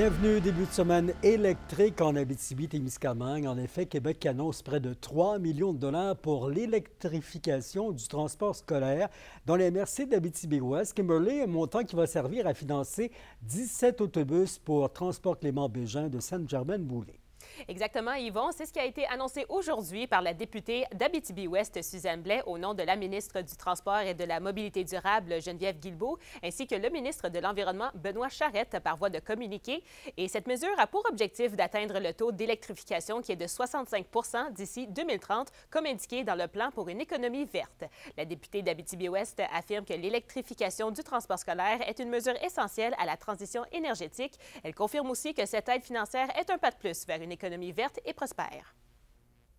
Bienvenue, au début de semaine électrique en Abitibi-Témiscamingue. En effet, Québec annonce près de 3 millions de dollars pour l'électrification du transport scolaire dans les MRC d'Abitibi-Ouest. Kimberley, un montant qui va servir à financer 17 autobus pour Transport Clément Bégin de saint germain boulay Exactement, Yvon. C'est ce qui a été annoncé aujourd'hui par la députée d'Abitibi-Ouest, Suzanne Blais, au nom de la ministre du Transport et de la Mobilité durable, Geneviève Guilbeault, ainsi que le ministre de l'Environnement, Benoît Charette, par voie de communiqué. Et cette mesure a pour objectif d'atteindre le taux d'électrification qui est de 65 d'ici 2030, comme indiqué dans le plan pour une économie verte. La députée d'Abitibi-Ouest affirme que l'électrification du transport scolaire est une mesure essentielle à la transition énergétique. Elle confirme aussi que cette aide financière est un pas de plus vers une économie verte et prospère.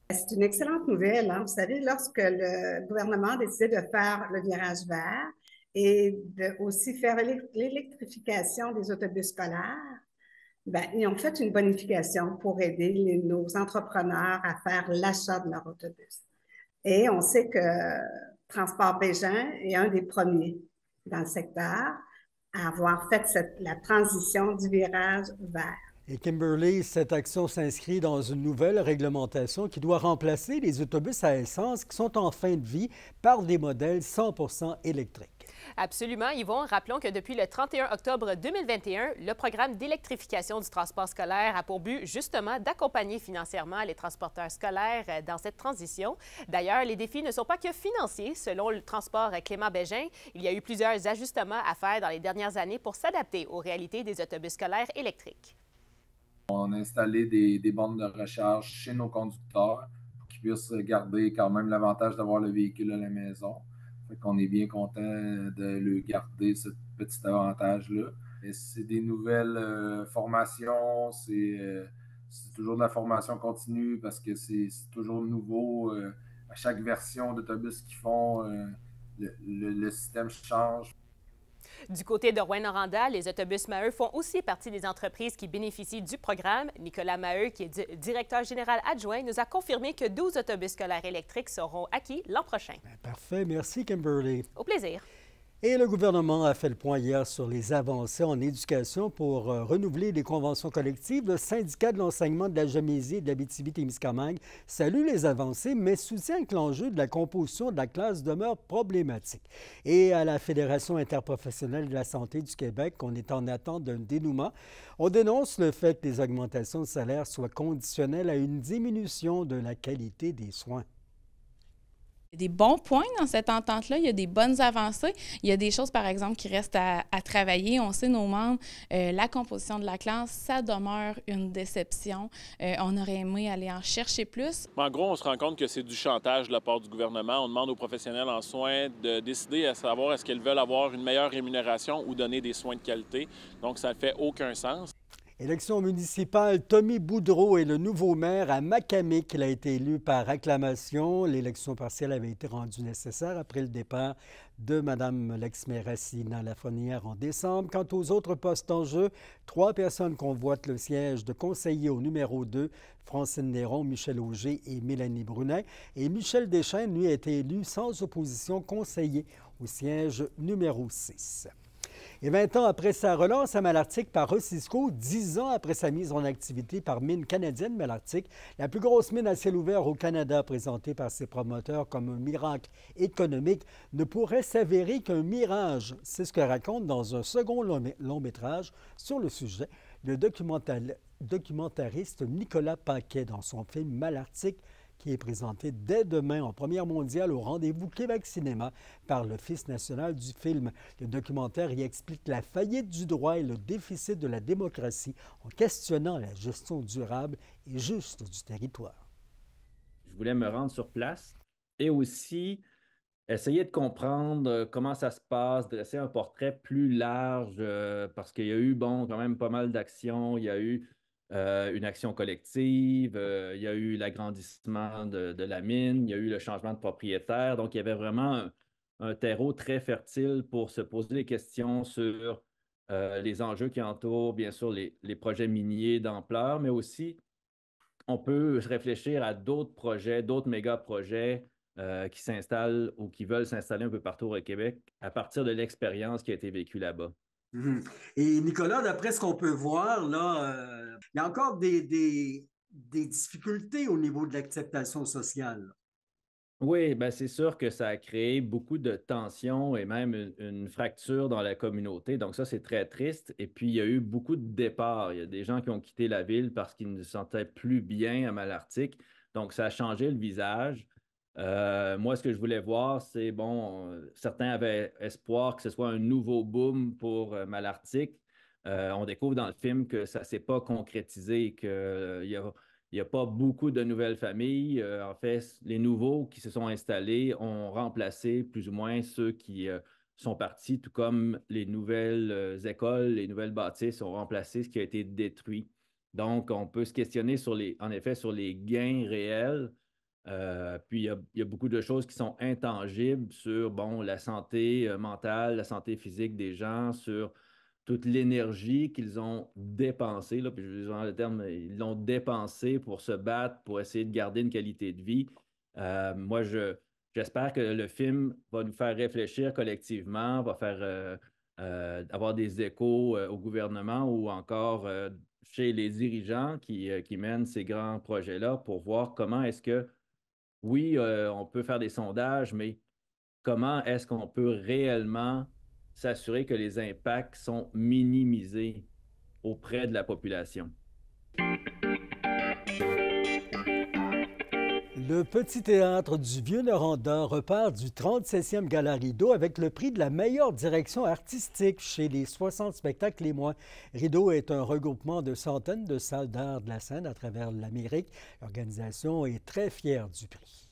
Ben, c'est une excellente nouvelle. Hein. Vous savez, lorsque le gouvernement a décidé de faire le virage vert et de aussi faire l'électrification des autobus scolaires, ben, ils ont fait une bonification pour aider nos entrepreneurs à faire l'achat de leur autobus. Et on sait que Transport Bégin est un des premiers dans le secteur à avoir fait la transition du virage vert. Et Kimberly, cette action s'inscrit dans une nouvelle réglementation qui doit remplacer les autobus à essence qui sont en fin de vie par des modèles 100 électriques. Absolument, Yvon. Rappelons que depuis le 31 octobre 2021, le programme d'électrification du transport scolaire a pour but justement d'accompagner financièrement les transporteurs scolaires euh, dans cette transition. D'ailleurs, les défis ne sont pas que financiers. Selon le transport euh, Clément Bégin, il y a eu plusieurs ajustements à faire dans les dernières années pour s'adapter aux réalités des autobus scolaires électriques. On a installé des, bandes de recharge chez nos conducteurs pour qu'ils puissent garder quand même l'avantage d'avoir le véhicule à la maison. On est bien content de le garder, ce petit avantage-là. C'est des nouvelles euh, formations, euh, c'est, toujours de la formation continue parce que c'est, toujours nouveau. Euh, à chaque version d'autobus qu'ils font, le système change. Du côté de Rouen-Noranda, les autobus Maheu font aussi partie des entreprises qui bénéficient du programme. Nicolas Maheu, qui est directeur général adjoint, nous a confirmé que 12 autobus scolaires électriques seront acquis l'an prochain. Ben, parfait. Merci, Kimberly. Au plaisir. Et le gouvernement a fait le point hier sur les avancées en éducation pour euh, renouveler les conventions collectives. Le syndicat de l'enseignement de la Jamésie et de labitibi Témiscamingue salue les avancées, mais soutient que l'enjeu de la composition de la classe demeure problématique. Et à la Fédération interprofessionnelle de la santé du Québec, on est en attente d'un dénouement. On dénonce le fait que les augmentations de salaire soient conditionnelles à une diminution de la qualité des soins. Il y a des bons points dans cette entente-là, il y a des bonnes avancées, il y a des choses, par exemple, qui restent à, travailler. On sait, nos membres, euh, la composition de la classe, ça demeure une déception. Euh, on aurait aimé aller en chercher plus. En gros, on se rend compte que c'est du chantage de la part du gouvernement. On demande aux professionnels en soins de décider à savoir est-ce qu'ils veulent avoir une meilleure rémunération ou donner des soins de qualité. Donc, ça ne fait aucun sens. Élection municipale, Tommy Boudreau est le nouveau maire à Macamé, Il a été élu par acclamation. L'élection partielle avait été rendue nécessaire après le départ de Mme lex dans la Fonnière en décembre. Quant aux autres postes en jeu, trois personnes convoitent le siège de conseiller au numéro 2, Francine Néron, Michel Auger et Mélanie Brunet. Et Michel Deschênes, lui, a été élu sans opposition conseiller au siège numéro 6. Et 20 ans après sa relance à Malartic par Rossisco, 10 ans après sa mise en activité par Mine canadienne Malartic, la plus grosse mine à ciel ouvert au Canada présentée par ses promoteurs comme un miracle économique ne pourrait s'avérer qu'un mirage. C'est ce que raconte dans un second long, long métrage sur le sujet le documentariste Nicolas Paquet dans son film Malartic qui est présenté dès demain en première mondiale au rendez-vous Québec Cinéma par l'Office national du film. Le documentaire y explique la faillite du droit et le déficit de la démocratie en questionnant la gestion durable et juste du territoire. Je voulais me rendre sur place et aussi essayer de comprendre euh, comment ça se passe, dresser un portrait plus large, euh, parce qu'il y a eu, bon, quand même pas mal d'actions, il y a eu euh, une action collective, euh, il y a eu l'agrandissement de, la mine, il y a eu le changement de propriétaire. Donc, il y avait vraiment un, terreau très fertile pour se poser des questions sur euh, les enjeux qui entourent, bien sûr, les, les projets miniers d'ampleur, mais aussi on peut réfléchir à d'autres projets, d'autres méga-projets qui s'installent ou qui veulent s'installer un peu partout au Québec à partir de l'expérience qui a été vécue là-bas. Mhm. Et Nicolas, d'après ce qu'on peut voir, là, euh, il y a encore des, difficultés au niveau de l'acceptation sociale. Oui, ben c'est sûr que ça a créé beaucoup de tensions et même une fracture dans la communauté. Donc ça, c'est très triste. Et puis, il y a eu beaucoup de départs. Il y a des gens qui ont quitté la ville parce qu'ils ne se sentaient plus bien à Malartic. Donc, ça a changé le visage. Euh, moi, ce que je voulais voir, c'est, bon, certains avaient espoir que ce soit un nouveau boom pour euh, Malartic. Euh, on découvre dans le film que ça ne s'est pas concrétisé, qu'il n'y a, a, pas beaucoup de nouvelles familles. en fait, les nouveaux qui se sont installés ont remplacé plus ou moins ceux qui sont partis, tout comme les nouvelles écoles, les nouvelles bâtisses ont remplacé ce qui a été détruit. Donc, on peut se questionner sur les, en effet sur les gains réels euh, puis, il y, a beaucoup de choses qui sont intangibles sur la santé euh, mentale, la santé physique des gens, sur toute l'énergie qu'ils ont dépensée, là, puis je vais le terme, ils l'ont dépensée pour se battre, pour essayer de garder une qualité de vie. Euh, moi, je, j'espère que le film va nous faire réfléchir collectivement, va faire avoir des échos au gouvernement ou encore chez les dirigeants qui mènent ces grands projets-là pour voir comment est-ce que oui, euh, on peut faire des sondages, mais comment est-ce qu'on peut réellement s'assurer que les impacts sont minimisés auprès de la population? Le Petit Théâtre du Vieux-Noranda repart du 36 e Gala Rideau avec le prix de la meilleure direction artistique chez les 60 spectacles les mois. Rideau est un regroupement de centaines de salles d'art de la scène à travers l'Amérique. L'organisation est très fière du prix.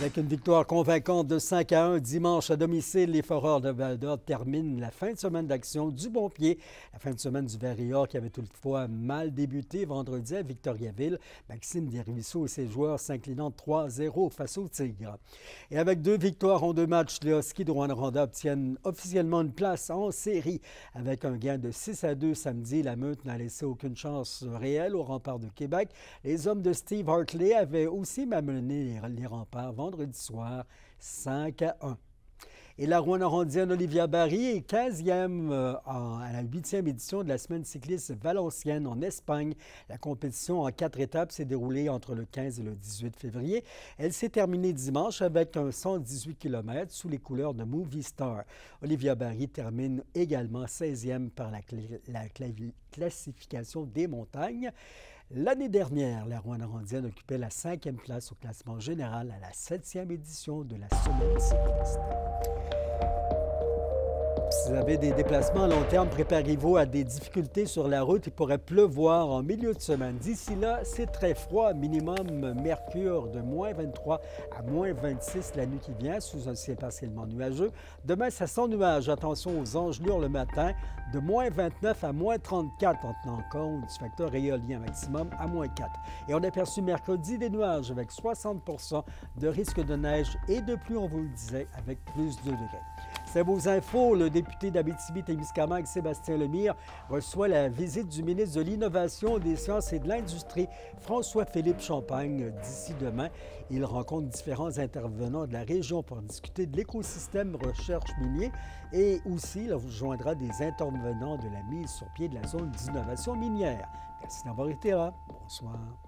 Avec une victoire convaincante de 5 à 1 dimanche à domicile, les Foreurs de Val d'Or terminent la fin de semaine d'action du bon pied. La fin de semaine du Verrior qui avait toutefois mal débuté vendredi à Victoriaville. Maxime Desruisseaux et ses joueurs s'inclinant 3-0 face aux Tigres. Et avec deux victoires en deux matchs, les Huskies de Rwanda obtiennent officiellement une place en série. Avec un gain de 6 à 2 samedi, la meute n'a laissé aucune chance réelle aux remparts de Québec. Les hommes de Steve Hartley avaient aussi malmené les remparts avant vendredi soir, 5 à 1. Et la Rouen Olivia Barry est 15e euh, à la 8e édition de la semaine cycliste valencienne en Espagne. La compétition en quatre étapes s'est déroulée entre le 15 et le 18 février. Elle s'est terminée dimanche avec un 118 km sous les couleurs de Movie Star. Olivia Barry termine également 16e par la, la classification des montagnes. L'année dernière, la Rouen occupait la cinquième place au classement général à la septième édition de la Semaine cycliste vous avez des déplacements à long terme, préparez-vous à des difficultés sur la route. Il pourrait pleuvoir en milieu de semaine. D'ici là, c'est très froid, minimum mercure de moins 23 à moins 26 la nuit qui vient, sous un ciel partiellement nuageux. Demain, ça sans nuage. Attention aux engelures le matin, de moins 29 à moins 34 en tenant compte du facteur éolien maximum à moins 4. Et on a aperçu mercredi des nuages avec 60 de risque de neige et de pluie, on vous le disait, avec plus de degrés. C'est vos infos. Le député d'Abitibi-Témiscamingue, Sébastien Lemire, reçoit la visite du ministre de l'Innovation, des Sciences et de l'Industrie, François-Philippe Champagne, d'ici demain. Il rencontre différents intervenants de la région pour discuter de l'écosystème recherche minier et aussi, il rejoindra des intervenants de la mise sur pied de la zone d'innovation minière. Merci d'avoir été là. Bonsoir.